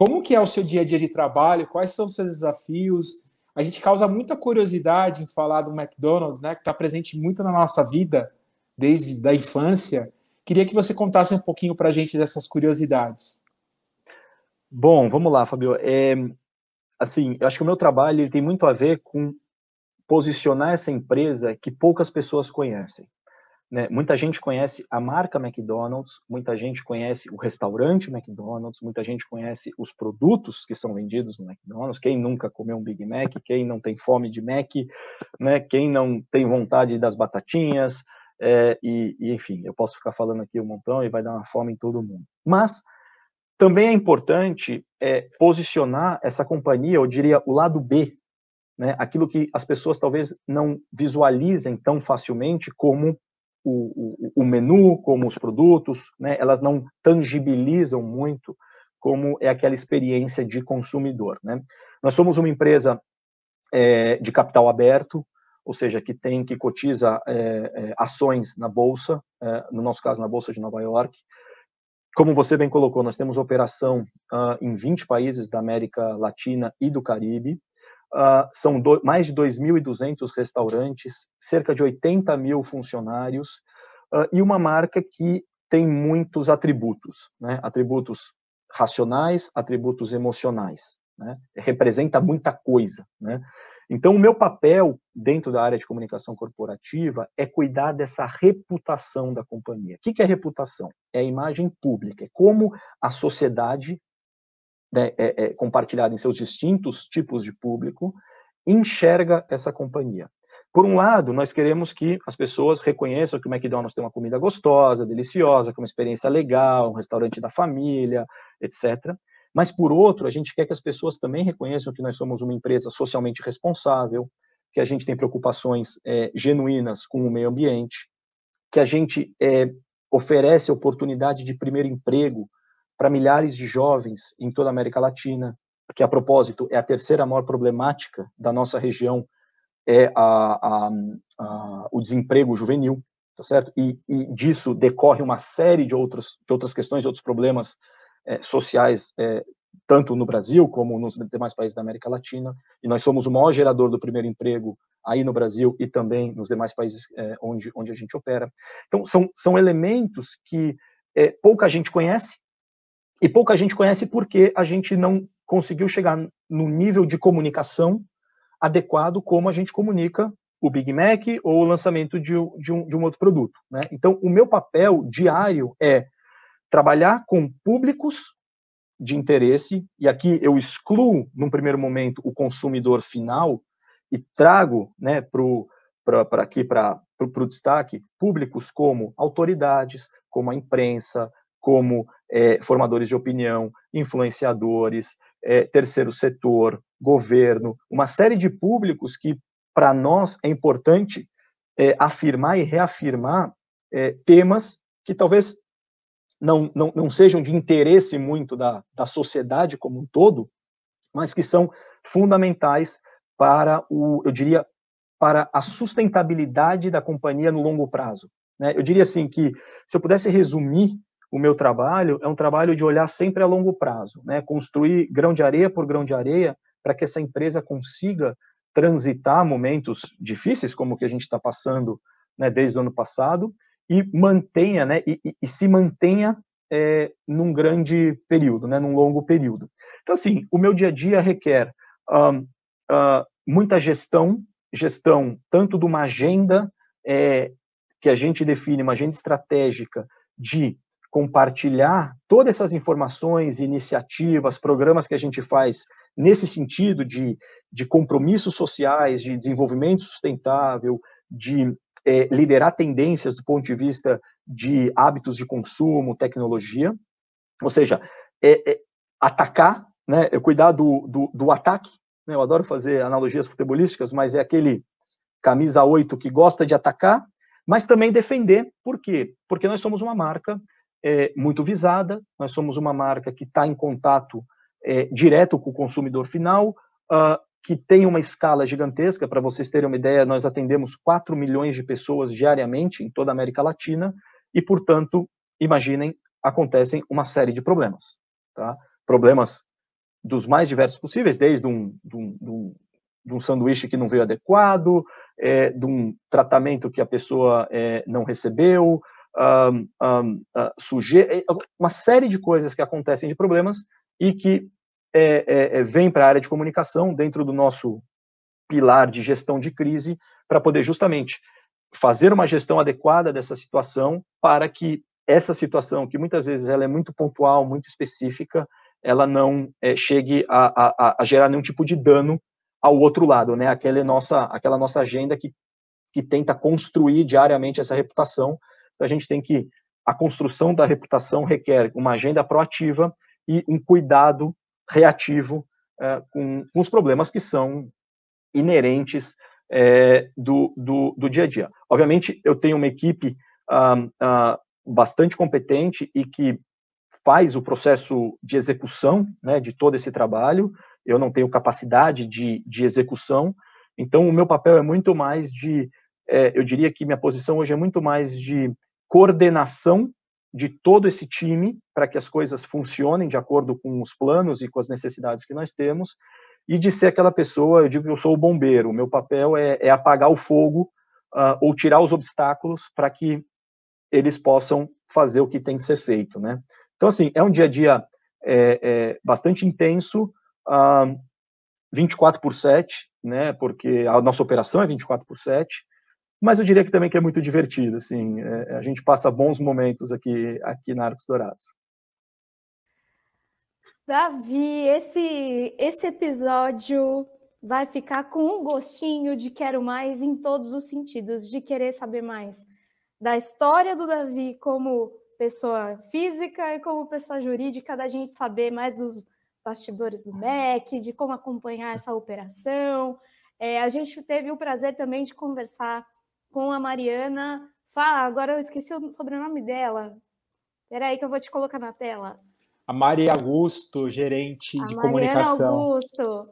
Como que é o seu dia a dia de trabalho? Quais são os seus desafios? A gente causa muita curiosidade em falar do McDonald's, né, que está presente muito na nossa vida desde a infância. Queria que você contasse um pouquinho para a gente dessas curiosidades. Bom, vamos lá, Fabio. É, assim, eu acho que o meu trabalho ele tem muito a ver com posicionar essa empresa que poucas pessoas conhecem. Né? Muita gente conhece a marca McDonald's, muita gente conhece o restaurante McDonald's, muita gente conhece os produtos que são vendidos no McDonald's. Quem nunca comeu um Big Mac, quem não tem fome de Mac, né? quem não tem vontade das batatinhas, é, e, e enfim, eu posso ficar falando aqui um montão e vai dar uma fome em todo mundo. Mas também é importante é, posicionar essa companhia, eu diria, o lado B, né? aquilo que as pessoas talvez não visualizem tão facilmente como o, o, o menu, como os produtos, né? elas não tangibilizam muito como é aquela experiência de consumidor. Né? Nós somos uma empresa é, de capital aberto, ou seja, que tem que cotiza é, é ações na bolsa, é, no nosso caso na bolsa de Nova York. Como você bem colocou, nós temos operação em 20 países da América Latina e do Caribe. Uh, são do, mais de 2.200 restaurantes, cerca de 80 mil funcionários uh, e uma marca que tem muitos atributos, né? atributos racionais, atributos emocionais. Né? Representa muita coisa. Né? Então, o meu papel dentro da área de comunicação corporativa é cuidar dessa reputação da companhia. O que é reputação? É a imagem pública, é como a sociedade né, é, é, compartilhada em seus distintos tipos de público, enxerga essa companhia. Por um lado, nós queremos que as pessoas reconheçam que o McDonald's tem uma comida gostosa, deliciosa, com uma experiência legal, um restaurante da família, etc. Mas, por outro, a gente quer que as pessoas também reconheçam que nós somos uma empresa socialmente responsável, que a gente tem preocupações é, genuínas com o meio ambiente, que a gente é, oferece oportunidade de primeiro emprego para milhares de jovens em toda a América Latina, que a propósito é a terceira maior problemática da nossa região é a, a, a, o desemprego juvenil, tá certo? E, e, disso decorre uma série de outras de outras questões, outros problemas é, sociais é, tanto no Brasil como nos demais países da América Latina. E nós somos o maior gerador do primeiro emprego aí no Brasil e também nos demais países é, onde onde a gente opera. Então são são elementos que pouca gente conhece e pouca gente conhece porque a gente não conseguiu chegar no nível de comunicação adequado como a gente comunica o Big Mac ou o lançamento de, de, um, de um, outro produto. Né? Então, o meu papel diário é trabalhar com públicos de interesse, e aqui eu excluo, num primeiro momento, o consumidor final e trago né, para aqui, para o destaque, públicos como autoridades, como a imprensa, como é, formadores de opinião, influenciadores, é, terceiro setor, governo, uma série de públicos que, para nós, é importante é, afirmar e reafirmar temas que talvez não, não, não sejam de interesse muito da, da sociedade como um todo, mas que são fundamentais para o, eu diria, para a sustentabilidade da companhia no longo prazo. Né? Eu diria assim que, se eu pudesse resumir o meu trabalho é um trabalho de olhar sempre a longo prazo, né? Construir grão de areia por grão de areia para que essa empresa consiga transitar momentos difíceis como o que a gente está passando, né, desde o ano passado e mantenha, né, e, e, e se mantenha é, num grande período, né, num longo período. Então assim, o meu dia a dia requer uh, muita gestão, gestão tanto de uma agenda é, que a gente define, uma agenda estratégica de compartilhar todas essas informações, iniciativas, programas que a gente faz nesse sentido de, de compromissos sociais, de desenvolvimento sustentável, de é, liderar tendências do ponto de vista de hábitos de consumo, tecnologia, ou seja, é, é atacar, né, é cuidar do, do, do ataque, né, eu adoro fazer analogias futebolísticas, mas é aquele camisa 8 que gosta de atacar, mas também defender, por quê? Porque nós somos uma marca é, muito visada, nós somos uma marca que está em contato é, direto com o consumidor final, uh, que tem uma escala gigantesca, para vocês terem uma ideia, nós atendemos 4 milhões de pessoas diariamente em toda a América Latina, e, portanto, imaginem, acontecem uma série de problemas. Tá? Problemas dos mais diversos possíveis, desde um, de um, de um, de um sanduíche que não veio adequado, é, de um tratamento que a pessoa é, não recebeu, ah, um, um, eh, uma série de coisas que acontecem de problemas e que é, eh, é, eh, vem para a área de comunicação dentro do nosso pilar de gestão de crise para poder justamente fazer uma gestão adequada dessa situação para que essa situação, que muitas vezes ela é muito pontual, muito específica, ela não é, chegue a, a, a, gerar nenhum tipo de dano ao outro lado, né? Aquela nossa, aquela nossa agenda que, que tenta construir diariamente essa reputação então, a gente tem que. A construção da reputação requer uma agenda proativa e um cuidado reativo é, com, com, os problemas que são inerentes é, do, do, do, dia a dia. Obviamente, eu tenho uma equipe ah, ah, bastante competente e que faz o processo de execução né, de todo esse trabalho. Eu não tenho capacidade de, de execução, então o meu papel é muito mais de, é, eu diria que minha posição hoje é muito mais de coordenação de todo esse time para que as coisas funcionem de acordo com os planos e com as necessidades que nós temos e de ser aquela pessoa, eu digo que eu sou o bombeiro, o meu papel é, é apagar o fogo uh, ou tirar os obstáculos para que eles possam fazer o que tem que ser feito, né? Então, assim, é um dia a dia é, é, bastante intenso, uh, ah, 24 por 7, né? Porque a nossa operação é 24 por 7, mas eu diria que também que é muito divertido, assim, é, a gente passa bons momentos aqui, aqui na Arcos Dourados. Davi, esse, esse episódio vai ficar com um gostinho de quero mais em todos os sentidos, de querer saber mais da história do Davi como pessoa física e como pessoa jurídica, da gente saber mais dos bastidores do MEC, de como acompanhar essa operação. É, a gente teve o prazer também de conversar com a Mariana. Fala, ah, agora eu esqueci o sobrenome dela. Peraí que eu vou te colocar na tela. A Maria Augusto, gerente a de Mariana comunicação. Augusto.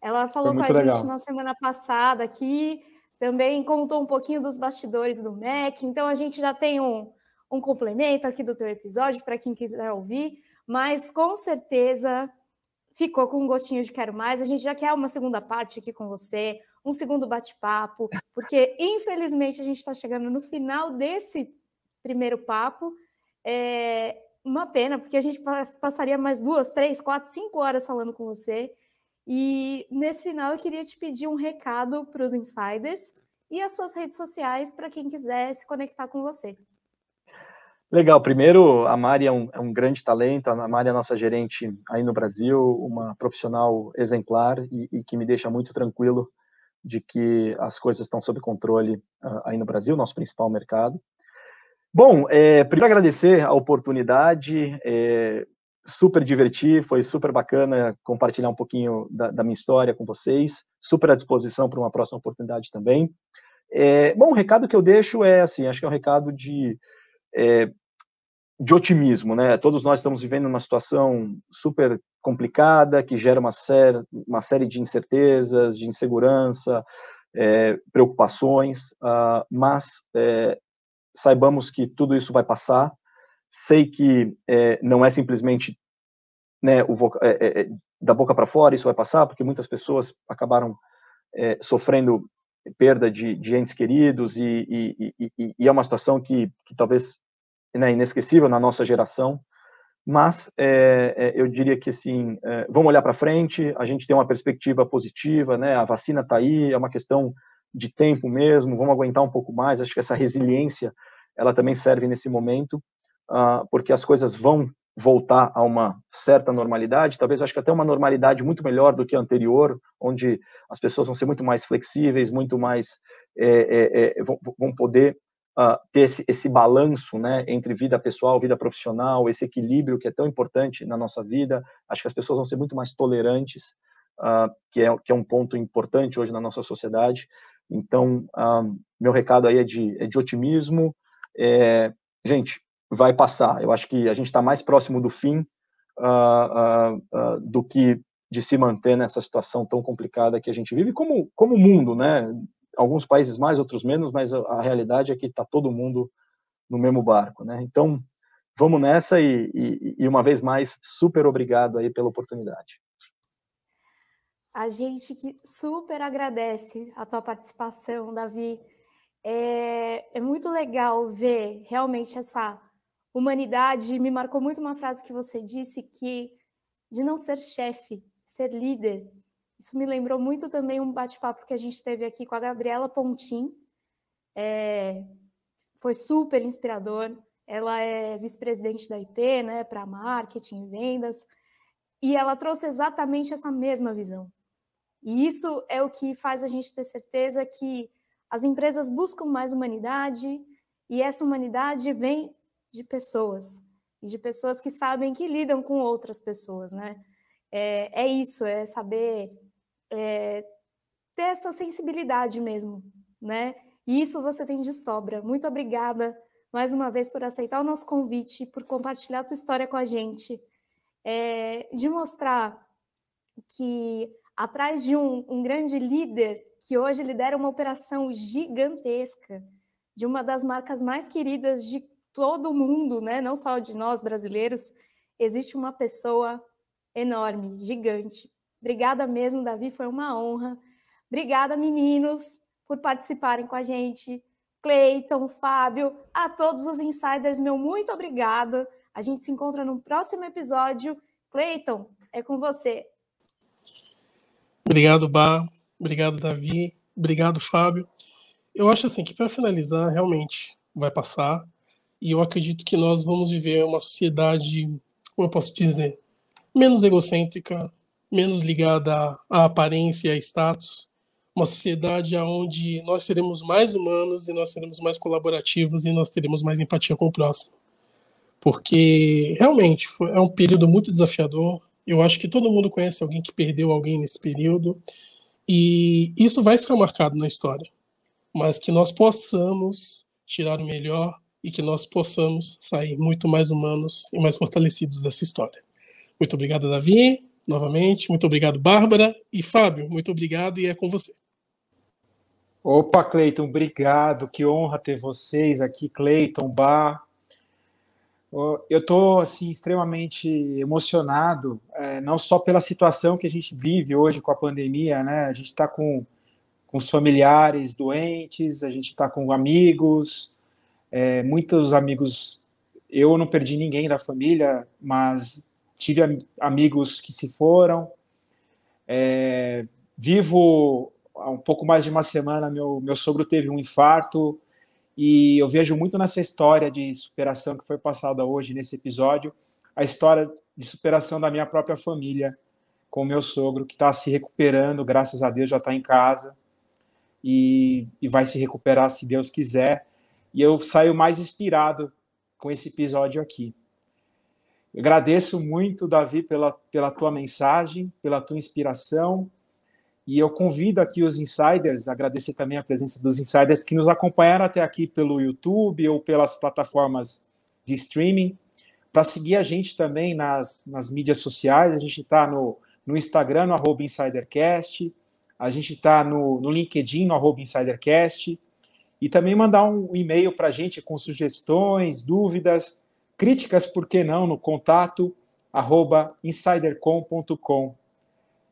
Ela falou com a legal. gente na semana passada aqui, também contou um pouquinho dos bastidores do MEC, então a gente já tem um, um complemento aqui do teu episódio para quem quiser ouvir, mas com certeza ficou com um gostinho de quero mais. A gente já quer uma segunda parte aqui com você, um segundo bate-papo, porque infelizmente a gente está chegando no final desse primeiro papo. É uma pena, porque a gente passaria mais duas, três, quatro, cinco horas falando com você. E nesse final eu queria te pedir um recado para os insiders e as suas redes sociais para quem quiser se conectar com você. Legal. Primeiro, a Mari é um, é um, grande talento. A Mari é nossa gerente aí no Brasil, uma profissional exemplar e, e que me deixa muito tranquilo de que as coisas estão sob controle uh, aí no Brasil, nosso principal mercado. Bom, é, primeiro agradecer a oportunidade, é, super divertir, foi super bacana compartilhar um pouquinho da, da minha história com vocês, super à disposição para uma próxima oportunidade também. É, bom, o recado que eu deixo é assim, acho que é um recado de é, de otimismo, né? Todos nós estamos vivendo uma situação super complicada, que gera uma, ser, uma série de incertezas, de insegurança, é, preocupações, uh, mas é, saibamos que tudo isso vai passar. Sei que é, não é simplesmente né, o, é, é, é, da boca para fora isso vai passar, porque muitas pessoas acabaram sofrendo perda de, de entes queridos e, e, e, e, é uma situação que, que talvez né, inesquecível na nossa geração mas é, é, eu diria que sim é, vamos olhar para frente a gente tem uma perspectiva positiva né a vacina está aí é uma questão de tempo mesmo vamos aguentar um pouco mais acho que essa resiliência ela também serve nesse momento uh, porque as coisas vão voltar a uma certa normalidade talvez acho que até uma normalidade muito melhor do que a anterior onde as pessoas vão ser muito mais flexíveis muito mais é, é, é vão, vão poder uh, ter esse, esse balanço né, entre vida pessoal, vida profissional, esse equilíbrio que é tão importante na nossa vida. Acho que as pessoas vão ser muito mais tolerantes, uh, que, é, que é um ponto importante hoje na nossa sociedade. Então, ah, meu recado aí é de, é de otimismo. É, gente, vai passar. Eu acho que a gente está mais próximo do fim uh, uh, uh, do que de se manter nessa situação tão complicada que a gente vive, como como mundo, né? alguns países mais, outros menos, mas a, a realidade é que está todo mundo no mesmo barco, né? Então, vamos nessa e, e, e uma vez mais, super obrigado aí pela oportunidade. A gente que super agradece a tua participação, Davi. É, é, muito legal ver realmente essa humanidade. Me marcou muito uma frase que você disse que de não ser chefe, ser líder. Isso me lembrou muito também um bate-papo que a gente teve aqui com a Gabriela Pontim. É, foi super inspirador. Ela é vice-presidente da IP, né, para marketing e vendas, e ela trouxe exatamente essa mesma visão. E isso é o que faz a gente ter certeza que as empresas buscam mais humanidade e essa humanidade vem de pessoas e de pessoas que sabem que lidam com outras pessoas, né? É, é isso, é saber é, ter essa sensibilidade mesmo, né? E isso você tem de sobra. Muito obrigada mais uma vez por aceitar o nosso convite, por compartilhar a tua história com a gente, é, de mostrar que atrás de um, um grande líder que hoje lidera uma operação gigantesca de uma das marcas mais queridas de todo o mundo, né? Não só de nós brasileiros, existe uma pessoa enorme, gigante, Obrigada mesmo, Davi, foi uma honra. Obrigada, meninos, por participarem com a gente. Cleiton, Fábio, a todos os insiders, meu muito obrigado. A gente se encontra no próximo episódio. Cleiton, é com você. Obrigado, Bar. Obrigado, Davi. Obrigado, Fábio. Eu acho assim que para finalizar, realmente vai passar. E eu acredito que nós vamos viver uma sociedade, como eu posso dizer, menos egocêntrica, menos ligada à aparência e a status, uma sociedade onde nós seremos mais humanos e nós seremos mais colaborativos e nós teremos mais empatia com o próximo. Porque realmente foi, é um período muito desafiador. Eu acho que todo mundo conhece alguém que perdeu alguém nesse período e isso vai ficar marcado na história. Mas que nós possamos tirar o melhor e que nós possamos sair muito mais humanos e mais fortalecidos dessa história. Muito obrigado, Davi novamente. Muito obrigado, Bárbara. E Fábio, muito obrigado e é com você. Opa, Cleiton, obrigado. Que honra ter vocês aqui, Cleiton, Bar. Eu estou assim extremamente emocionado, é, não só pela situação que a gente vive hoje com a pandemia, né? A gente está com, com os familiares doentes, a gente está com amigos, é, muitos amigos. Eu não perdi ninguém da família, mas tive am amigos que se foram, é, vivo há um pouco mais de uma semana, meu, meu sogro teve um infarto, e eu vejo muito nessa história de superação que foi passada hoje nesse episódio, a história de superação da minha própria família, com o meu sogro, que está se recuperando, graças a Deus já está em casa, e, e vai se recuperar se Deus quiser. E eu saio mais inspirado com esse episódio aqui. Agradeço muito, Davi, pela, pela tua mensagem, pela tua inspiração. E eu convido aqui os insiders, agradecer também a presença dos insiders que nos acompanharam até aqui pelo YouTube ou pelas plataformas de streaming, para seguir a gente também nas, nas mídias sociais. A gente está no, no Instagram, no arroba InsiderCast, a gente está no, no LinkedIn, no arroba InsiderCast, e também mandar um e-mail para a gente com sugestões, dúvidas Críticas, por que não, no contato arroba insidercom.com.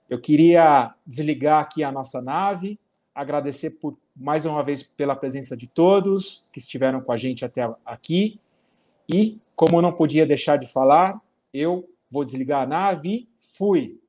Eu queria desligar aqui a nossa nave, agradecer por mais uma vez pela presença de todos que estiveram com a gente até aqui. E, como eu não podia deixar de falar, eu vou desligar a nave. Fui!